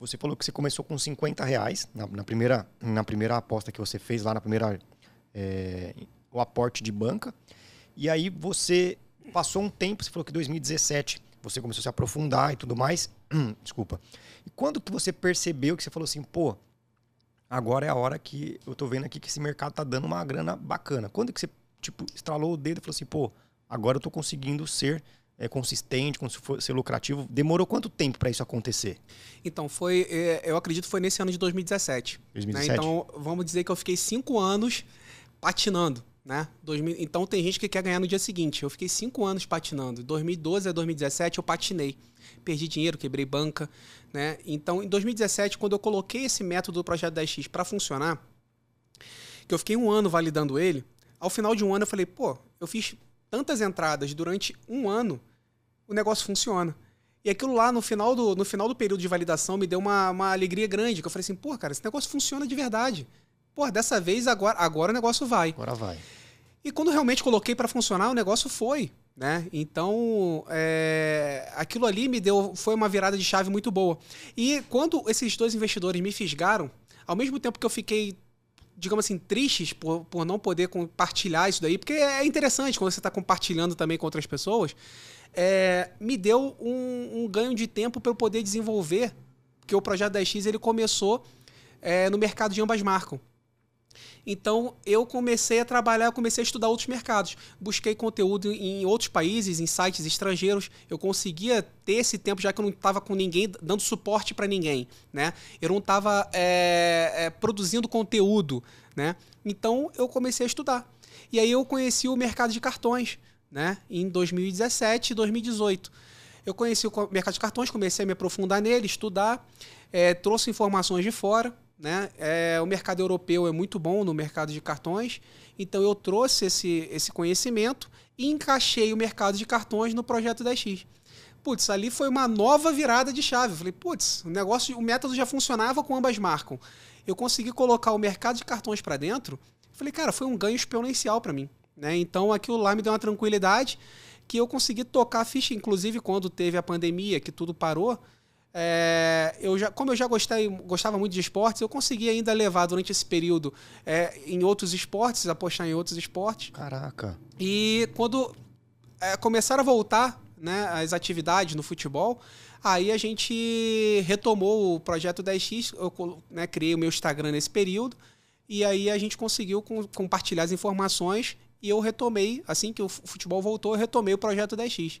Você falou que você começou com 50 reais na, na primeira, na primeira aposta que você fez lá, na primeira. É, o aporte de banca. E aí você passou um tempo, você falou que 2017 você começou a se aprofundar e tudo mais. Desculpa. E quando que você percebeu que você falou assim, pô, agora é a hora que eu tô vendo aqui que esse mercado tá dando uma grana bacana. Quando que você, tipo, estralou o dedo e falou assim, pô, agora eu tô conseguindo ser é, consistente, como se fosse lucrativo. Demorou quanto tempo para isso acontecer? Então, foi, é, eu acredito que foi nesse ano de 2017. 2017. Né? Então, vamos dizer que eu fiquei cinco anos patinando. Né? então tem gente que quer ganhar no dia seguinte. Eu fiquei cinco anos patinando. 2012 a 2017 eu patinei. Perdi dinheiro, quebrei banca. Né? Então, em 2017, quando eu coloquei esse método do Projeto 10X para funcionar, que eu fiquei um ano validando ele, ao final de um ano eu falei, pô, eu fiz tantas entradas durante um ano o negócio funciona. E aquilo lá, no final do, no final do período de validação, me deu uma, uma alegria grande, que eu falei assim, pô, cara, esse negócio funciona de verdade. Pô, dessa vez, agora, agora o negócio vai. Agora vai. E quando realmente coloquei para funcionar, o negócio foi, né? Então, é, aquilo ali me deu, foi uma virada de chave muito boa. E quando esses dois investidores me fisgaram, ao mesmo tempo que eu fiquei digamos assim, tristes por, por não poder compartilhar isso daí, porque é interessante quando você está compartilhando também com outras pessoas é, me deu um, um, ganho de tempo para eu poder desenvolver, porque o projeto 10X ele começou é, no mercado de ambas marcas. Então eu comecei a trabalhar, eu comecei a estudar outros mercados. Busquei conteúdo em outros países, em sites estrangeiros. Eu conseguia ter esse tempo, já que eu não estava com ninguém, dando suporte para ninguém. Né? Eu não estava é, é, produzindo conteúdo. Né? Então eu comecei a estudar. E aí eu conheci o mercado de cartões né? Em 2017 e 2018. Eu conheci o mercado de cartões, comecei a me aprofundar nele, estudar, é, trouxe informações de fora. Né? É, o mercado europeu é muito bom no mercado de cartões, então eu trouxe esse, esse conhecimento e encaixei o mercado de cartões no projeto 10x. Putz, ali foi uma nova virada de chave. Eu falei, putz, o negócio, o método já funcionava com ambas marcas, Eu consegui colocar o mercado de cartões para dentro. Falei, cara, foi um ganho exponencial para mim. Né? Então aquilo lá me deu uma tranquilidade que eu consegui tocar a ficha, inclusive quando teve a pandemia, que tudo parou. É, eu já, como eu já gostei, gostava muito de esportes, eu consegui ainda levar durante esse período é, em outros esportes, apostar em outros esportes. Caraca. E quando é, começaram a voltar né, as atividades no futebol, aí a gente retomou o projeto 10x, eu né, criei o meu Instagram nesse período, e aí a gente conseguiu com, compartilhar as informações e eu retomei, assim que o futebol voltou, eu retomei o projeto 10x.